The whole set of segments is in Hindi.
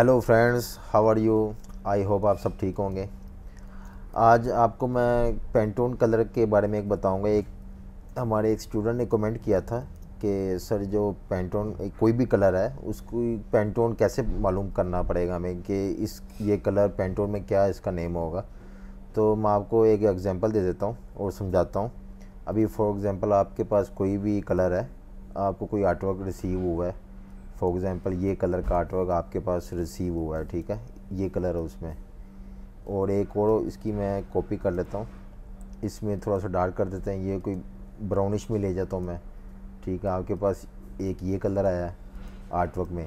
hello friends how are you I hope आप सब ठीक होंगे आज आपको मैं पेंटोन कलर के बारे में एक बताऊंगा एक हमारे एक स्टूडेंट ने कमेंट किया था कि सर जो पेंटोन कोई भी कलर है उसको पेंटोन कैसे मालूम करना पड़ेगा हमें कि इस ये कलर पेंटोन में क्या इसका नेम होगा तो मैं आपको एक एग्ज़ाम्पल दे देता हूँ और समझाता हूँ अभी फॉर एग्ज़ाम्पल आपके पास कोई भी कलर है आपको कोई आर्टवर्क रिसीव हुआ है फॉर एग्ज़ाम्पल ये कलर आर्टवर्क आपके पास रिसीव हुआ है ठीक है ये कलर है उसमें और एक और इसकी मैं कॉपी कर लेता हूँ इसमें थोड़ा सा डार्क कर देते हैं ये कोई ब्राउनिश में ले जाता हूँ मैं ठीक है आपके पास एक ये कलर आया है आर्टवर्क में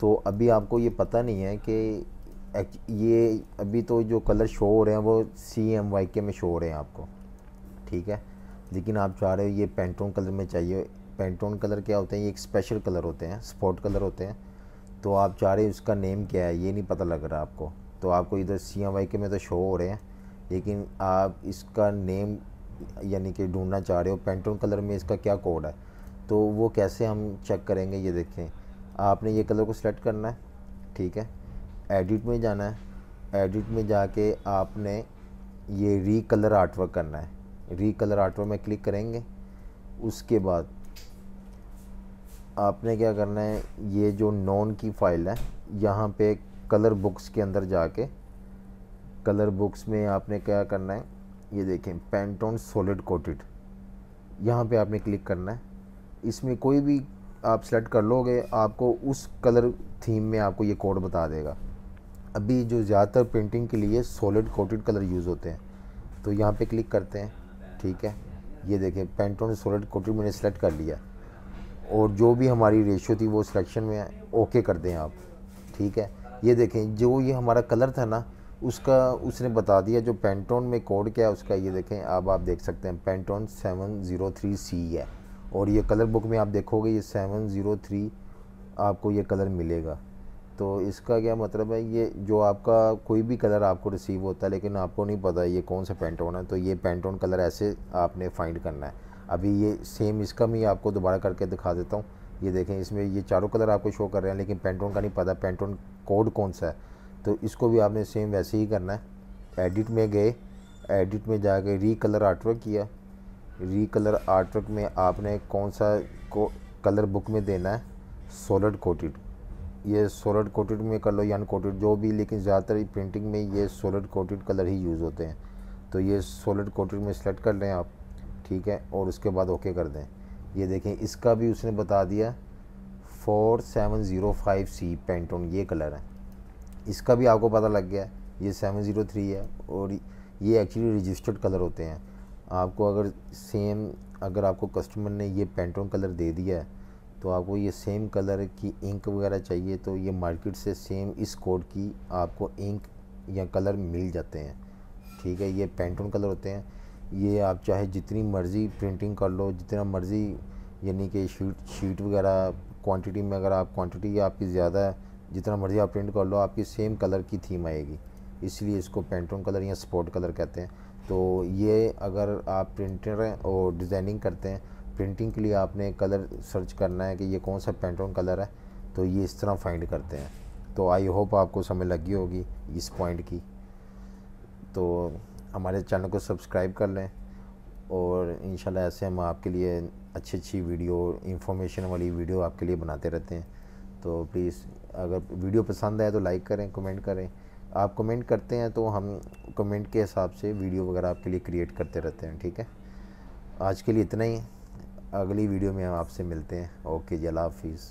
तो अभी आपको ये पता नहीं है कि ये अभी तो जो कलर शो हो रहे हैं वो सी एम वाई के में शो हो रहे हैं आपको ठीक है लेकिन आप चाह रहे हो ये पेंटोन कलर में चाहिए पेंटोन कलर क्या होते हैं ये एक स्पेशल कलर होते हैं स्पॉट कलर होते हैं तो आप चाह रहे उसका नेम क्या है ये नहीं पता लग रहा आपको तो आपको इधर सी एम वाई के में तो शो हो रहे हैं लेकिन आप इसका नेम यानी कि ढूंढना चाह रहे हो पेंटोन कलर में इसका क्या कोड है तो वो कैसे हम चेक करेंगे ये देखें आपने ये कलर को सिलेक्ट करना है ठीक है एडिट में जाना है एडिट में जाके आपने ये री कलर आर्टवर्क करना है री कलर आर्टवर्क में क्लिक करेंगे उसके बाद आपने क्या करना है ये जो नॉन की फ़ाइल है यहाँ पे कलर बुक्स के अंदर जाके कलर बुक्स में आपने क्या करना है ये देखें पेंटोन सॉलिड कोटेड यहाँ पे आपने क्लिक करना है इसमें कोई भी आप सेलेक्ट कर लोगे आपको उस कलर थीम में आपको ये कोड बता देगा अभी जो ज़्यादातर पेंटिंग के लिए सॉलिड कोटेड कलर यूज़ होते हैं तो यहाँ पे क्लिक करते हैं ठीक है ये देखें पेंटोन सॉलिड कोटेड मैंने सेलेक्ट कर लिया और जो भी हमारी रेशो थी वो सिलेक्शन में ओके कर दें आप ठीक है ये देखें जो ये हमारा कलर था ना उसका उसने बता दिया जो पेंटोन में कोड क्या है उसका ये देखें अब आप देख सकते हैं Pantone seven zero three C है और ये कलर बुक में आप देखोगे ये सेवन ज़ीरो थ्री आपको ये कलर मिलेगा तो इसका क्या मतलब है ये जो आपका कोई भी कलर आपको रिसीव होता है लेकिन आपको नहीं पता ये कौन सा पेंटोन है तो ये पेंटोन कलर ऐसे आपने फाइंड करना है अभी ये सेम इसका मैं आपको दोबारा करके दिखा देता हूँ ये देखें इसमें ये चारों कलर आपको शो कर रहे हैं लेकिन पेंटोन का नहीं पता पेंटोन कोड कौन सा है तो इसको भी आपने सेम वैसे ही करना है एडिट में गए एडिट में जाके री कलर आर्टवर्क किया री कलर आर्टवर्क में आपने कौन सा को कलर बुक में देना है सोलड कोटेड ये सोलड कोटेड में कर लो या अनकोटेड जो भी लेकिन ज़्यादातर प्रिंटिंग में ये सोलड कोटेड कलर ही यूज़ होते हैं तो ये सोलड कोटेड में सेलेक्ट कर लें आप ठीक है और उसके बाद ओके कर दें ये देखें इसका भी उसने बता दिया four seven zero five C Pantone ये कलर है इसका भी आपको पता लग गया ये सेवन ज़ीरो थ्री है और ये एक्चुअली रजिस्टर्ड कलर होते हैं आपको अगर सेम अगर आपको कस्टमर ने ये पेंटोन कलर दे दिया है तो आपको ये सेम कलर की इंक वगैरह चाहिए तो ये मार्केट से सेम इस कोड की आपको इंक या कलर मिल जाते हैं ठीक है ये पेंटोन कलर होते हैं ये आप चाहे जितनी मर्ज़ी प्रिंटिंग कर लो जितना मर्ज़ी यानी कि शीट शीट वगैरह क्वांटिटी में अगर आप क्वांटिटी आपकी ज़्यादा है जितना मर्ज़ी आप प्रिंट कर लो आपकी सेम कलर की थीम आएगी इसलिए इसको पेंटोन कलर या स्पोर्ट कलर कहते हैं तो ये अगर आप प्रिंटर और डिज़ाइनिंग करते हैं प्रिंटिंग के लिए आपने कलर सर्च करना है कि ये कौन सा पेंटोन कलर है तो ये इस तरह फाइंड करते हैं तो आई होप आपको समझ लगी होगी इस पॉइंट की तो हमारे चैनल को सब्सक्राइब कर लें और इन ऐसे हम आपके लिए अच्छी अच्छी वीडियो इंफॉर्मेशन वाली वीडियो आपके लिए बनाते रहते हैं तो प्लीज़ अगर वीडियो पसंद आए तो लाइक करें कमेंट करें आप कमेंट करते हैं तो हम कमेंट के हिसाब से वीडियो वगैरह आपके लिए क्रिएट करते रहते हैं ठीक है आज के लिए इतना ही अगली वीडियो में हम आपसे मिलते हैं ओके जला हाफिज़